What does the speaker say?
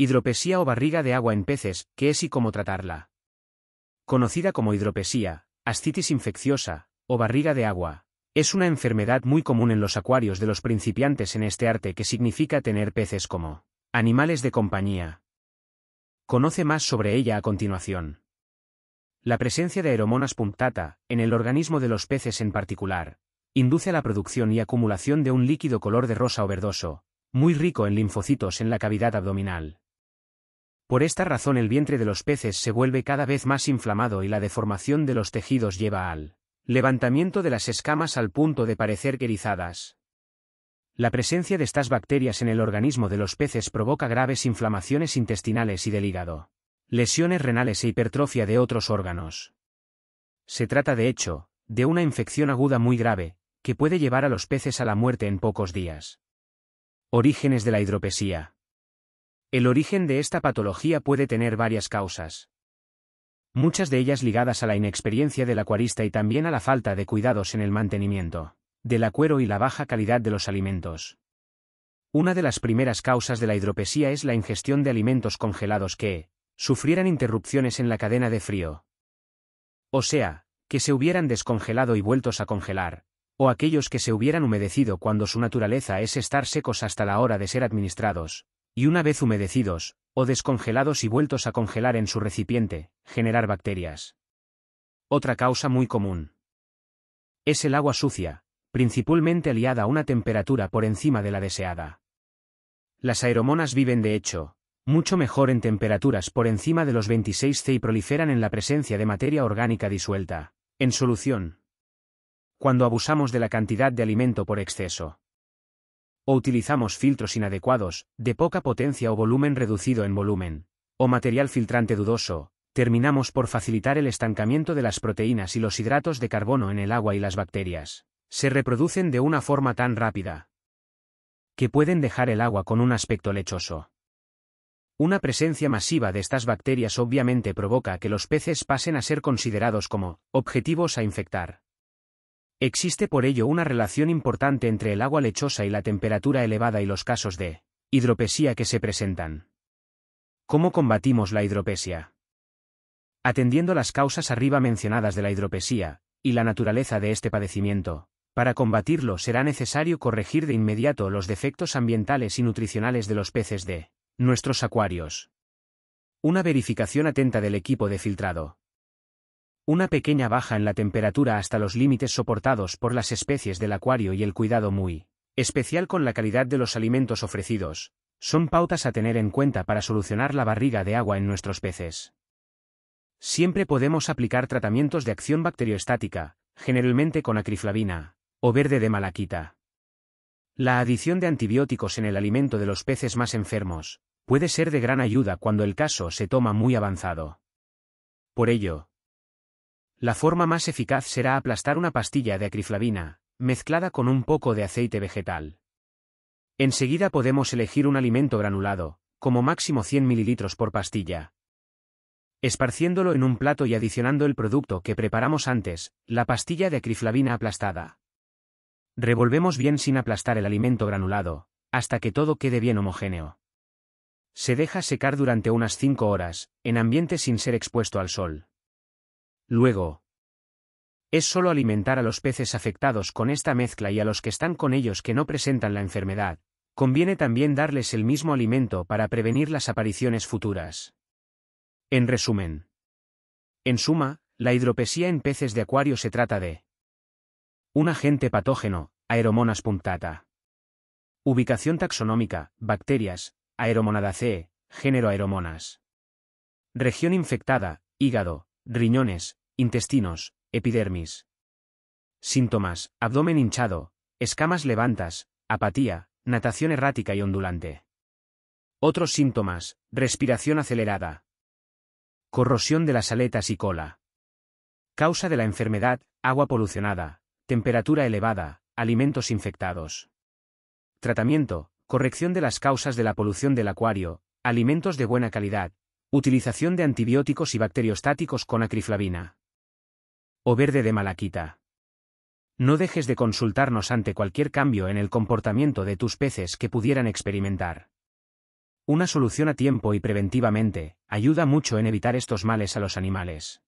Hidropesía o barriga de agua en peces, qué es y cómo tratarla. Conocida como hidropesía, ascitis infecciosa, o barriga de agua, es una enfermedad muy común en los acuarios de los principiantes en este arte que significa tener peces como animales de compañía. Conoce más sobre ella a continuación. La presencia de aeromonas punctata, en el organismo de los peces en particular, induce a la producción y acumulación de un líquido color de rosa o verdoso, muy rico en linfocitos en la cavidad abdominal. Por esta razón el vientre de los peces se vuelve cada vez más inflamado y la deformación de los tejidos lleva al levantamiento de las escamas al punto de parecer querizadas. La presencia de estas bacterias en el organismo de los peces provoca graves inflamaciones intestinales y del hígado, lesiones renales e hipertrofia de otros órganos. Se trata de hecho, de una infección aguda muy grave, que puede llevar a los peces a la muerte en pocos días. Orígenes de la hidropesía. El origen de esta patología puede tener varias causas. Muchas de ellas ligadas a la inexperiencia del acuarista y también a la falta de cuidados en el mantenimiento del acuero y la baja calidad de los alimentos. Una de las primeras causas de la hidropesía es la ingestión de alimentos congelados que sufrieran interrupciones en la cadena de frío. O sea, que se hubieran descongelado y vueltos a congelar, o aquellos que se hubieran humedecido cuando su naturaleza es estar secos hasta la hora de ser administrados, y una vez humedecidos, o descongelados y vueltos a congelar en su recipiente, generar bacterias. Otra causa muy común es el agua sucia, principalmente aliada a una temperatura por encima de la deseada. Las aeromonas viven de hecho, mucho mejor en temperaturas por encima de los 26 C y proliferan en la presencia de materia orgánica disuelta. En solución, cuando abusamos de la cantidad de alimento por exceso o utilizamos filtros inadecuados, de poca potencia o volumen reducido en volumen, o material filtrante dudoso, terminamos por facilitar el estancamiento de las proteínas y los hidratos de carbono en el agua y las bacterias. Se reproducen de una forma tan rápida que pueden dejar el agua con un aspecto lechoso. Una presencia masiva de estas bacterias obviamente provoca que los peces pasen a ser considerados como objetivos a infectar. Existe por ello una relación importante entre el agua lechosa y la temperatura elevada y los casos de hidropesía que se presentan. ¿Cómo combatimos la hidropesía? Atendiendo las causas arriba mencionadas de la hidropesía, y la naturaleza de este padecimiento, para combatirlo será necesario corregir de inmediato los defectos ambientales y nutricionales de los peces de nuestros acuarios. Una verificación atenta del equipo de filtrado una pequeña baja en la temperatura hasta los límites soportados por las especies del acuario y el cuidado muy especial con la calidad de los alimentos ofrecidos, son pautas a tener en cuenta para solucionar la barriga de agua en nuestros peces. Siempre podemos aplicar tratamientos de acción bacteriostática, generalmente con acriflavina, o verde de malaquita. La adición de antibióticos en el alimento de los peces más enfermos puede ser de gran ayuda cuando el caso se toma muy avanzado. Por ello, la forma más eficaz será aplastar una pastilla de acriflavina, mezclada con un poco de aceite vegetal. Enseguida podemos elegir un alimento granulado, como máximo 100 ml por pastilla. Esparciéndolo en un plato y adicionando el producto que preparamos antes, la pastilla de acriflavina aplastada. Revolvemos bien sin aplastar el alimento granulado, hasta que todo quede bien homogéneo. Se deja secar durante unas 5 horas, en ambiente sin ser expuesto al sol. Luego, es solo alimentar a los peces afectados con esta mezcla y a los que están con ellos que no presentan la enfermedad, conviene también darles el mismo alimento para prevenir las apariciones futuras. En resumen. En suma, la hidropesía en peces de acuario se trata de un agente patógeno, Aeromonas punctata. Ubicación taxonómica, bacterias, C, género Aeromonas. Región infectada, hígado, riñones, Intestinos, epidermis. Síntomas, abdomen hinchado, escamas levantas, apatía, natación errática y ondulante. Otros síntomas, respiración acelerada. Corrosión de las aletas y cola. Causa de la enfermedad, agua polucionada, temperatura elevada, alimentos infectados. Tratamiento, corrección de las causas de la polución del acuario, alimentos de buena calidad, utilización de antibióticos y bacteriostáticos con acriflavina o verde de malaquita. No dejes de consultarnos ante cualquier cambio en el comportamiento de tus peces que pudieran experimentar. Una solución a tiempo y preventivamente ayuda mucho en evitar estos males a los animales.